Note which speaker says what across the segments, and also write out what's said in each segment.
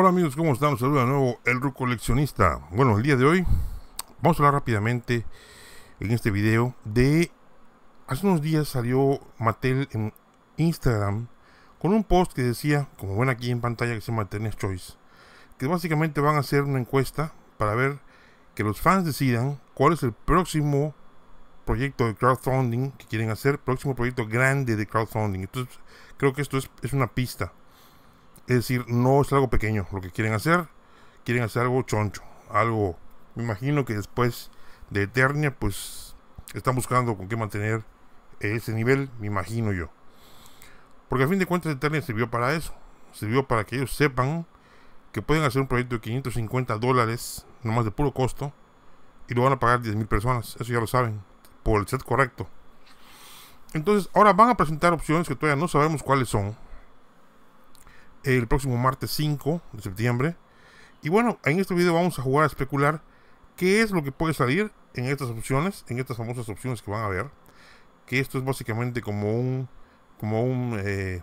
Speaker 1: Hola amigos, ¿cómo están? Un saludo de nuevo el Ruco Coleccionista. Bueno, el día de hoy vamos a hablar rápidamente en este video de... Hace unos días salió Mattel en Instagram con un post que decía, como ven aquí en pantalla, que se llama Mattel's Choice, que básicamente van a hacer una encuesta para ver que los fans decidan cuál es el próximo proyecto de crowdfunding que quieren hacer, próximo proyecto grande de crowdfunding. Entonces, creo que esto es una pista es decir, no es algo pequeño lo que quieren hacer. Quieren hacer algo choncho. Algo, me imagino que después de Eternia, pues están buscando con qué mantener ese nivel, me imagino yo. Porque a fin de cuentas Eternia sirvió para eso. Sirvió para que ellos sepan que pueden hacer un proyecto de 550 dólares, nomás de puro costo, y lo van a pagar 10.000 personas. Eso ya lo saben, por el set correcto. Entonces, ahora van a presentar opciones que todavía no sabemos cuáles son el próximo martes 5 de septiembre. Y bueno, en este video vamos a jugar a especular qué es lo que puede salir en estas opciones, en estas famosas opciones que van a ver. Que esto es básicamente como un, como un, eh,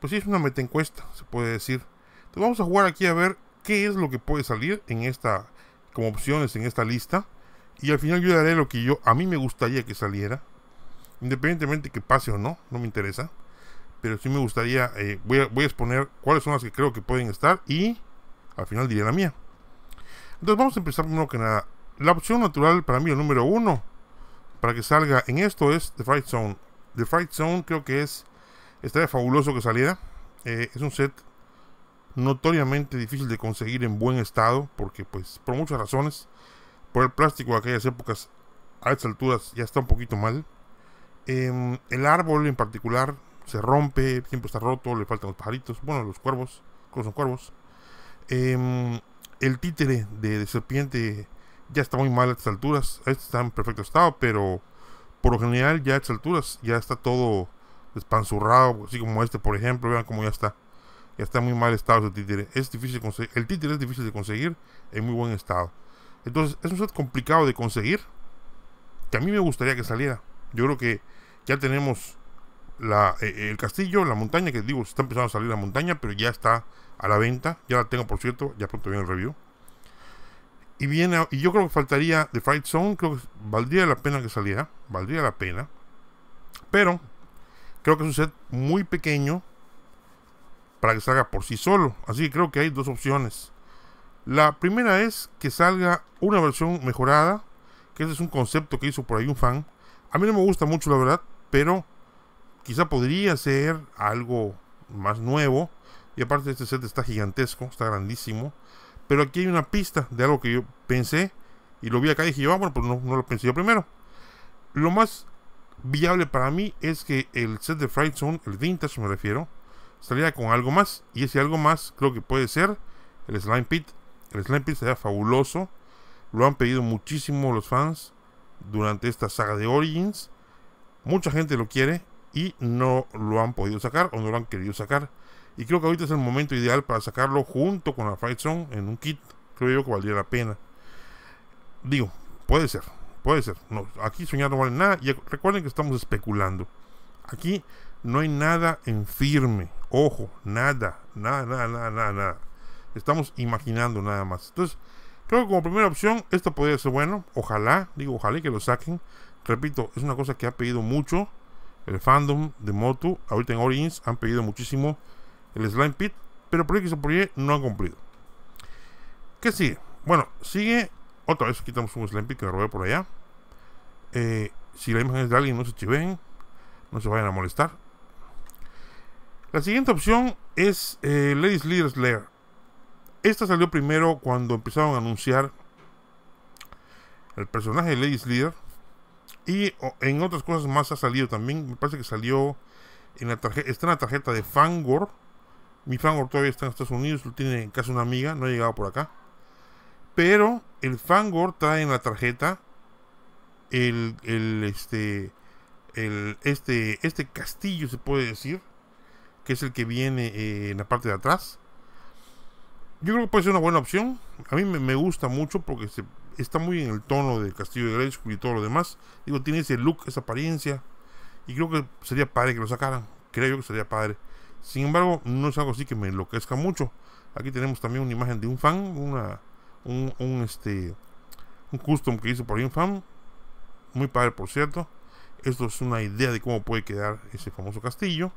Speaker 1: pues si es una meta encuesta, se puede decir. Entonces vamos a jugar aquí a ver qué es lo que puede salir en esta, como opciones en esta lista. Y al final yo daré lo que yo, a mí me gustaría que saliera. Independientemente que pase o no, no me interesa pero sí me gustaría, eh, voy, a, exponer cuáles son las que creo que pueden estar y al final diré la mía. Entonces vamos a empezar primero que nada. La opción natural para mí, el número uno, para que salga en esto es The fight Zone. The fight Zone creo que es, estaría fabuloso que saliera. Eh, es un set notoriamente difícil de conseguir en buen estado, porque pues por muchas razones, por el plástico de aquellas épocas a estas alturas ya está un poquito mal. Em, el árbol en particular se rompe, siempre está roto, le faltan los pajaritos, bueno, los cuervos, ¿cómo son cuervos. Em, el títere de, serpiente ya está muy mal a estas alturas, este está en perfecto estado, pero por lo general ya a estas alturas ya está todo despanzurrado, así como este, por ejemplo, vean cómo ya está. Ya está en muy mal estado ese títere. Es difícil conseguir. El títere es difícil de conseguir en muy buen estado. Entonces, es un set complicado de conseguir. Que a mí me gustaría que saliera. Yo creo que ya tenemos eh, el castillo, la montaña, que digo, está empezando a salir la montaña, pero ya está a la venta. Ya la tengo, por cierto, ya pronto viene el review. Y, viene, y yo creo que faltaría The fight Zone, creo que valdría la pena que saliera, valdría la pena. Pero creo que es un set muy pequeño para que salga por sí solo. Así que creo que hay dos opciones. La primera es que salga una versión mejorada, que ese es un concepto que hizo por ahí un fan. A mí no me gusta mucho, la verdad, pero quizá podría ser algo más nuevo. Y aparte este set está gigantesco, está grandísimo. Pero aquí hay una pista de algo que yo pensé y lo vi acá y dije, ah, bueno, pues no, lo pensé yo primero. Lo más viable para mí es que el set de Fright Zone, el vintage me refiero, saliera con algo más. Y ese algo más creo que puede ser el Slime Pit. El Slime Pit sería fabuloso. Lo han pedido muchísimo los fans durante esta saga de Origins. Mucha gente lo quiere y no lo han podido sacar o no lo han querido sacar. Y creo que ahorita es el momento ideal para sacarlo junto con la Fight Zone en un kit. Creo yo que valdría la pena. Digo, puede ser, puede ser. No, aquí soñar no vale nada. Y recuerden que estamos especulando. Aquí no hay nada en firme. Ojo, nada, nada, nada, nada, nada, nada. Estamos imaginando nada más. Entonces, creo que como primera opción, esto podría ser bueno. Ojalá, digo, ojalá que lo saquen. Repito, es una cosa que ha pedido mucho el fandom de Motu, ahorita en Origins, han pedido muchísimo el Slime Pit, pero por X por no han cumplido. ¿Qué sigue? Bueno, sigue. Otra vez quitamos un Slime Pit que me robé por allá. Eh, si la imagen es de alguien, no se chiven, no se vayan a molestar. La siguiente opción es eh, Ladies Leader. Slayer. Esta salió primero cuando empezaron a anunciar el personaje de Ladies Leader y en otras cosas más ha salido también. Me parece que salió en la tarjeta. Está en la tarjeta de Fangor. Mi Fangor todavía está en Estados Unidos. Lo tiene casi una amiga. No ha llegado por acá. Pero el Fangor trae en la tarjeta el, el, este, el, este, este castillo, se puede decir, que es el que viene eh, en la parte de atrás. Yo creo que puede ser una buena opción. A mí me, me gusta mucho porque se, está muy en el tono del Castillo de Grayskull y todo lo demás. Digo, tiene ese look, esa apariencia. Y creo que sería padre que lo sacaran. Creo yo que sería padre. Sin embargo, no es algo así que me enloquezca mucho. Aquí tenemos también una imagen de un fan, una, un, este, un custom que hizo por ahí un fan. Muy padre, por cierto. Esto es una idea de cómo puede quedar ese famoso castillo.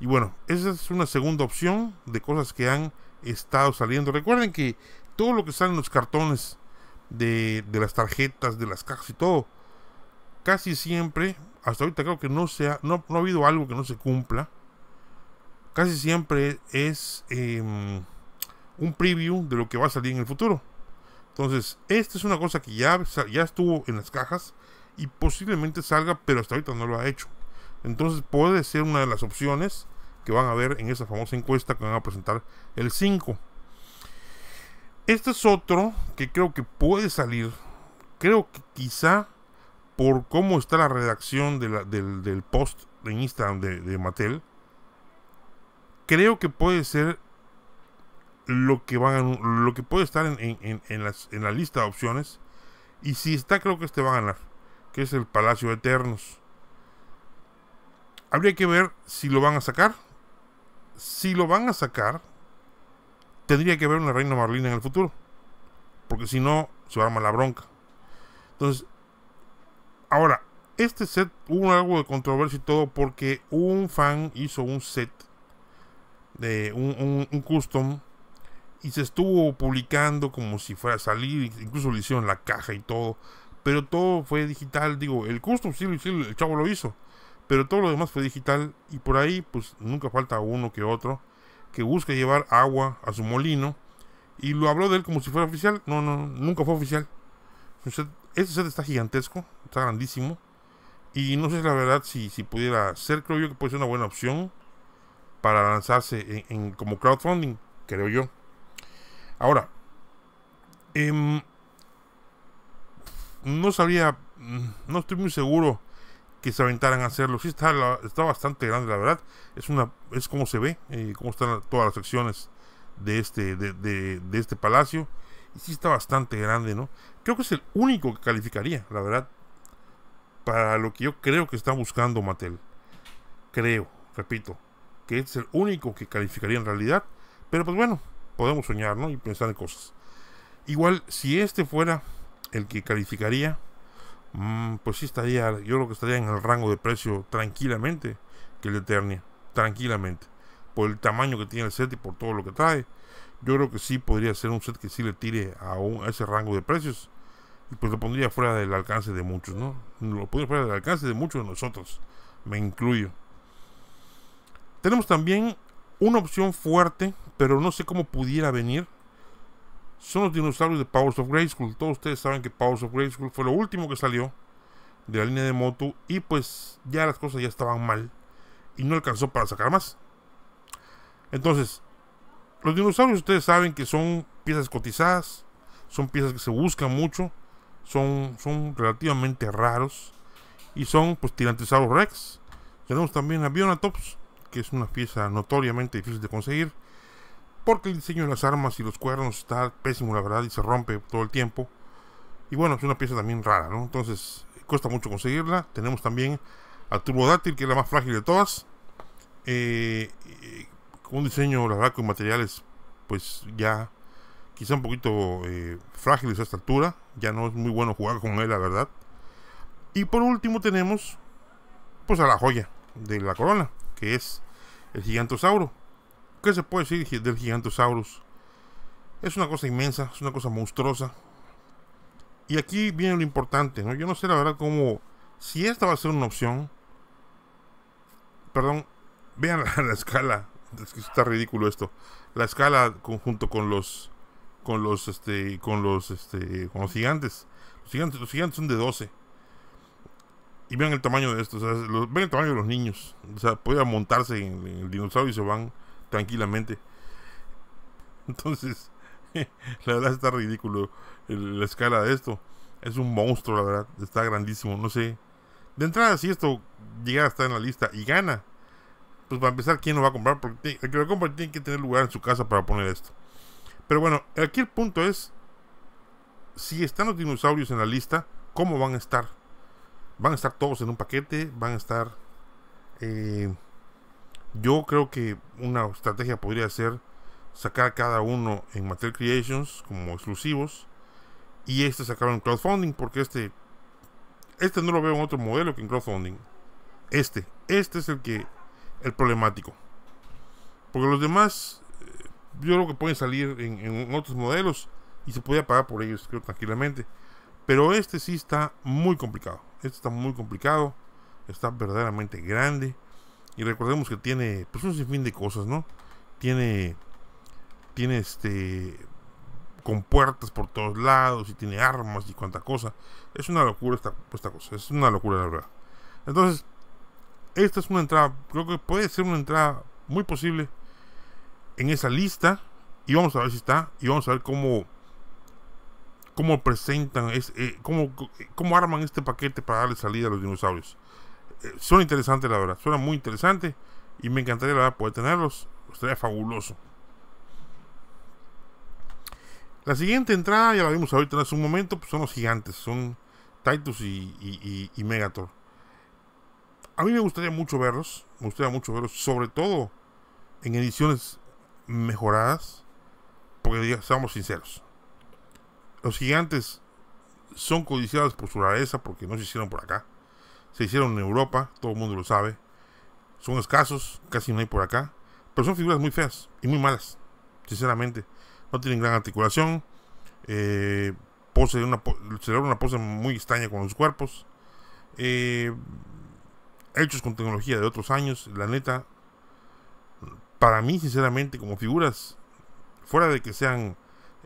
Speaker 1: Y bueno, esa es una segunda opción de cosas que han estado saliendo. Recuerden que todo lo que sale en los cartones de, las tarjetas, de las cajas y todo, casi siempre, hasta ahorita creo que no, sea, no, no ha habido algo que no se cumpla, casi siempre es em, un preview de lo que va a salir en el futuro. Entonces, esta es una cosa que ya, ya estuvo en las cajas y posiblemente salga, pero hasta ahorita no lo ha hecho. Entonces puede ser una de las opciones que van a ver en esa famosa encuesta que van a presentar el 5. Este es otro que creo que puede salir. Creo que quizá por cómo está la redacción del, post de Instagram de, Mattel, creo que puede ser lo que van lo que puede estar en, en, la lista de opciones. Y si está, creo que este va a ganar, que es el Palacio de Eternos. Habría que ver si lo van a sacar. Si lo van a sacar, tendría que ver una reina Marlina en el futuro. Porque si no, se va a armar la bronca. Entonces, ahora, este set hubo algo de controversia y todo porque un fan hizo un set de un, custom y se estuvo publicando como si fuera a salir, incluso le hicieron la caja y todo, pero todo fue digital, digo, el custom sí, sí el chavo lo hizo, pero todo lo demás fue digital y por ahí pues nunca falta uno que otro que busca llevar agua a su molino y lo habló de él como si fuera oficial. No, no, nunca fue oficial. este set está gigantesco, está grandísimo. Y no sé la verdad si, si pudiera ser, creo yo que puede ser una buena opción para lanzarse en, como crowdfunding, creo yo. Ahora, em, no sabía mm, no estoy muy seguro que se aventaran a hacerlo. Sí, está, está bastante grande, la verdad. Es, una, es como se ve, como eh, cómo están todas las secciones de este, de, este palacio. Y sí está bastante grande, ¿no? Creo que es el único que calificaría, la verdad, para lo que yo creo que está buscando Mattel. Creo, repito, que es el único que calificaría en realidad. Pero pues bueno, podemos soñar, ¿no? Y pensar en cosas. Igual, si este fuera el que calificaría, Mm, pues sí estaría, yo creo que estaría en el rango de precio tranquilamente que el de tranquilamente. Por el tamaño que tiene el set y por todo lo que trae, yo creo que sí podría ser un set que sí le tire a, a ese rango de precios y pues lo pondría fuera del alcance de muchos, ¿no? Lo pondría fuera del alcance de muchos de nosotros, me incluyo. Tenemos también una opción fuerte, pero no sé cómo pudiera venir son los dinosaurios de Powers of School. Todos ustedes saben que Powers of School fue lo último que salió de la línea de moto y pues ya las cosas ya estaban mal y no alcanzó para sacar más. Entonces, los dinosaurios ustedes saben que son piezas cotizadas, son piezas que se buscan mucho, son, son relativamente raros y son pues Tyrannosaurus Rex. Tenemos también a Bionatops, que es una pieza notoriamente difícil de conseguir porque el diseño de las armas y los cuernos está pésimo, la verdad, y se rompe todo el tiempo. Y bueno, es una pieza también rara, ¿no? Entonces, cuesta mucho conseguirla. Tenemos también a Dátil que es la más frágil de todas. con eh, un diseño, la verdad, con materiales, pues ya quizá un poquito eh, frágiles a esta altura. Ya no es muy bueno jugar con él, la verdad. Y por último tenemos, pues a la joya de la corona, que es el gigantosauro ¿Qué se puede decir del Gigantosaurus? Es una cosa inmensa, es una cosa monstruosa. Y aquí viene lo importante, Yo no sé la verdad cómo, si esta va a ser una opción, perdón, vean la, escala, es que está ridículo esto, la escala conjunto con los, con los, este, con los, este, con los gigantes. Los gigantes, los gigantes son de 12. Y vean el tamaño de estos, o vean el tamaño de los niños. O sea, podían montarse en, en el dinosaurio y se van tranquilamente. Entonces, la verdad está ridículo la escala de esto. Es un monstruo, la verdad. Está grandísimo, no sé. De entrada, si esto llega a estar en la lista y gana, pues para empezar, ¿quién lo va a comprar? Porque el que lo compra tiene que tener lugar en su casa para poner esto. Pero bueno, aquí el punto es, si están los dinosaurios en la lista, ¿cómo van a estar? ¿Van a estar todos en un paquete? ¿Van a estar... Eh, yo creo que una estrategia podría ser sacar cada uno en Material Creations como exclusivos y este sacar en crowdfunding porque este este no lo veo en otro modelo que en crowdfunding. Este, este es el que el problemático. Porque los demás eh, yo creo que pueden salir en, otros modelos y se podía pagar por ellos creo tranquilamente. Pero este sí está muy complicado. Este está muy complicado. Está verdaderamente grande. Y recordemos que tiene pues un sinfín de cosas, ¿no? Tiene tiene este con puertas por todos lados y tiene armas y cuanta cosa. Es una locura pues, esta, cosa, es una locura la verdad. Entonces, esta es una entrada, creo que puede ser una entrada muy posible en esa lista y vamos a ver si está y vamos a ver cómo cómo presentan eh, cómo arman este paquete para darle salida a los dinosaurios eh, son interesantes, la verdad. Suena muy interesante. Y me encantaría, la poder tenerlos. Estaría fabuloso. La siguiente entrada, ya la vimos ahorita en hace un momento, pues, son los gigantes. Son Titus y, Megator. A mí me gustaría mucho verlos. Me gustaría mucho verlos, sobre todo en ediciones mejoradas. Porque, seamos sinceros, los gigantes son codiciados por su rareza porque no se hicieron por acá se hicieron en Europa, todo el mundo lo sabe. Son escasos, casi no hay por acá, pero son figuras muy feas y muy malas, sinceramente. No tienen gran articulación, eh, una, una pose muy extraña con los cuerpos. Eh, hechos con tecnología de otros años, la neta, para mí, sinceramente, como figuras, fuera de que sean,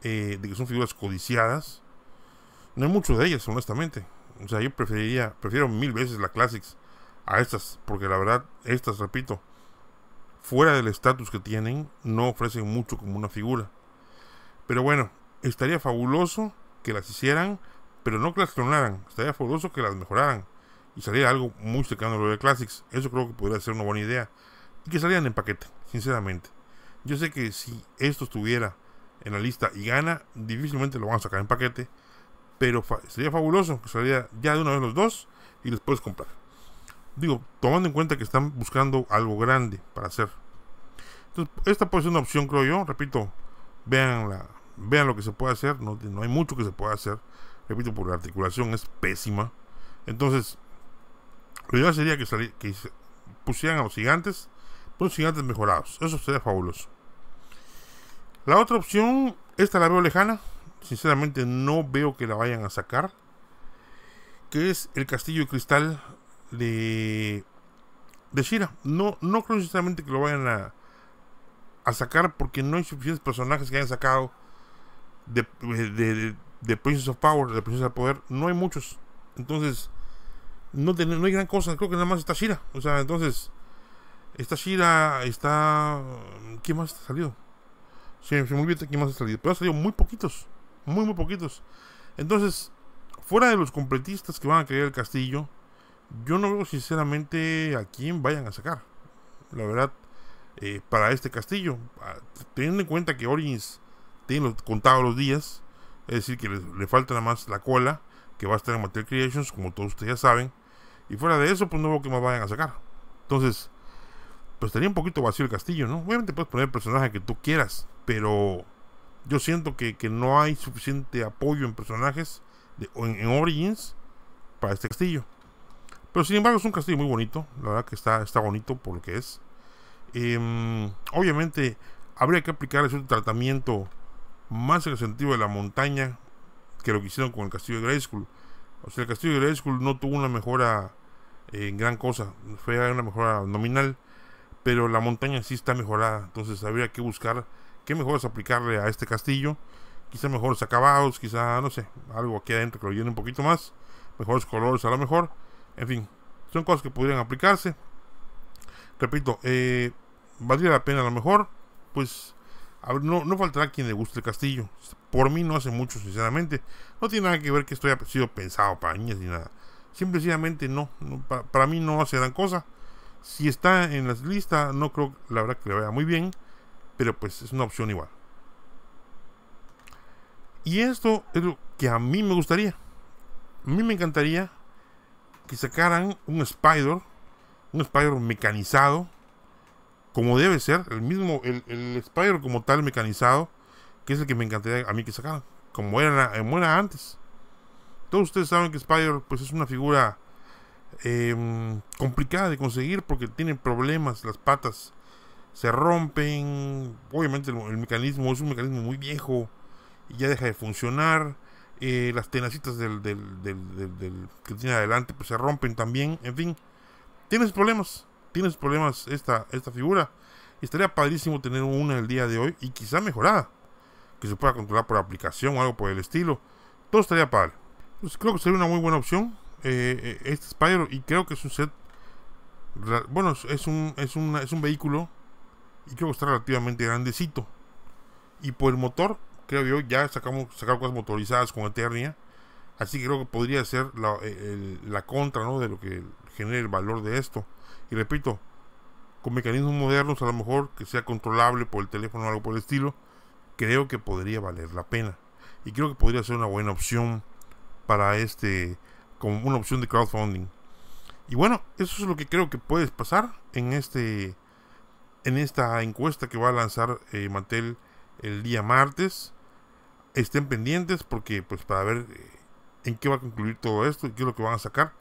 Speaker 1: eh, de que son figuras codiciadas, no hay mucho de ellas, honestamente. O sea, yo preferiría, prefiero mil veces la Classics a estas, porque la verdad, estas, repito, fuera del estatus que tienen, no ofrecen mucho como una figura. Pero bueno, estaría fabuloso que las hicieran, pero no que las clonaran, estaría fabuloso que las mejoraran y saliera algo muy cercano a lo de Classics. Eso creo que podría ser una buena idea. Y que salieran en paquete, sinceramente. Yo sé que si esto estuviera en la lista y gana, difícilmente lo van a sacar en paquete, pero sería fabuloso que pues, saliera ya de una vez los dos y les puedes comprar. Digo, tomando en cuenta que están buscando algo grande para hacer. Entonces, esta puede ser una opción, creo yo. Repito, vean, vean lo que se puede hacer. No, hay mucho que se pueda hacer. Repito, por la articulación es pésima. Entonces, lo ideal sería que, pusieran a los gigantes, los gigantes mejorados. Eso sería fabuloso. La otra opción, esta la veo lejana sinceramente no veo que la vayan a sacar. Que es el castillo de cristal de, de Shira. No, no creo sinceramente que lo vayan a, a sacar porque no hay suficientes personajes que hayan sacado de, de, Princess of Power, de Princesa of Poder. No hay muchos. Entonces, no, no hay gran cosa. Creo que nada más está Shira. O sea, entonces, está Shira, está. ¿Quién más ha salido? Sí, se me quién más ha salido. Pero ha salido muy poquitos. Muy, muy poquitos. Entonces, fuera de los completistas que van a crear el castillo, yo no veo sinceramente a quién vayan a sacar. La verdad, eh, para este castillo, teniendo en cuenta que Origins tiene contado los días, es decir, que le, falta nada más la cola que va a estar en Material Creations, como todos ustedes ya saben. Y fuera de eso, pues no veo que más vayan a sacar. Entonces, pues estaría un poquito vacío el castillo, ¿no? Obviamente puedes poner el personaje que tú quieras, pero yo siento que, no hay suficiente apoyo en personajes en, Origins para este castillo. Pero sin embargo es un castillo muy bonito. La verdad que está, está bonito por lo que es. Em, obviamente habría que aplicar ese tratamiento más en el sentido de la montaña que lo que hicieron con el castillo de Grayskull... O sea, el castillo de Grayskull no tuvo una mejora eh, en gran cosa. Fue una mejora nominal. Pero la montaña sí está mejorada. Entonces habría que buscar qué es aplicarle a este castillo. Quizá mejores acabados, quizá, no sé, algo aquí adentro que lo llene un poquito más. Mejores colores a lo mejor. En fin, son cosas que podrían aplicarse. Repito, eh, valdría la pena a lo mejor. Pues no, faltará quien le guste el castillo. Por mí no hace mucho, sinceramente. No tiene nada que ver que esto haya sido pensado para niñas ni nada. Simplemente no. no para, mí no hace gran cosa. Si está en la lista, no creo, la verdad, que le vaya muy bien pero pues es una opción igual. Y esto es lo que a mí me gustaría. A mí me encantaría que sacaran un Spider, un Spider mecanizado, como debe ser, el mismo, el, el Spider como tal mecanizado, que es el que me encantaría a mí que sacaran, como era, antes. Todos ustedes saben que Spider pues es una figura em, complicada de conseguir porque tiene problemas las patas se rompen, obviamente el, mecanismo es un mecanismo muy viejo y ya deja de funcionar, eh, las tenacitas del, que tiene adelante pues se rompen también, en fin, tienes problemas, tienes problemas esta, esta figura, estaría padrísimo tener una el día de hoy y quizá mejorada, que se pueda controlar por aplicación o algo por el estilo, todo estaría padre, pues creo que sería una muy buena opción eh, eh, este Spyro y creo que es un set, bueno, es un, es un vehículo y creo que está relativamente grandecito. Y por el motor, creo yo, ya sacamos sacar cosas motorizadas con Eternia. Así que creo que podría ser eh, la, contra ¿no? de lo que genere el valor de esto. Y repito, con mecanismos modernos, a lo mejor que sea controlable por el teléfono o algo por el estilo, creo que podría valer la pena. Y creo que podría ser una buena opción para este, como una opción de crowdfunding. Y bueno, eso es lo que creo que puedes pasar en este en esta encuesta que va a lanzar eh, el día martes. Estén pendientes porque pues para ver eh, en qué va a concluir todo esto y qué es lo que van a sacar.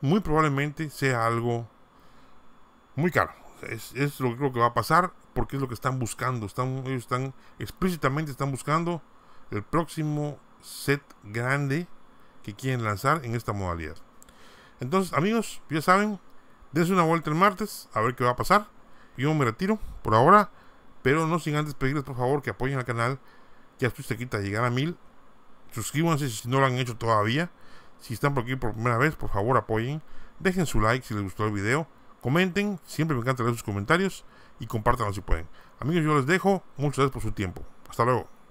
Speaker 1: Muy probablemente sea algo muy caro. Es, lo que creo que va a pasar porque es lo que están buscando. Están, ellos están explícitamente están buscando el próximo set grande que quieren lanzar en esta modalidad. Entonces amigos, ya saben, dense una vuelta el martes a ver qué va a pasar. Yo me retiro por ahora, pero no sin antes pedirles por favor que apoyen al canal, Ya estoy cerquita de llegar a mil. Suscríbanse si no lo han hecho todavía. Si están por aquí por primera vez, por favor apoyen. Dejen su like si les gustó el video. Comenten, siempre me encanta leer sus comentarios y compártanlo si pueden. Amigos, yo les dejo. Muchas gracias por su tiempo. Hasta luego.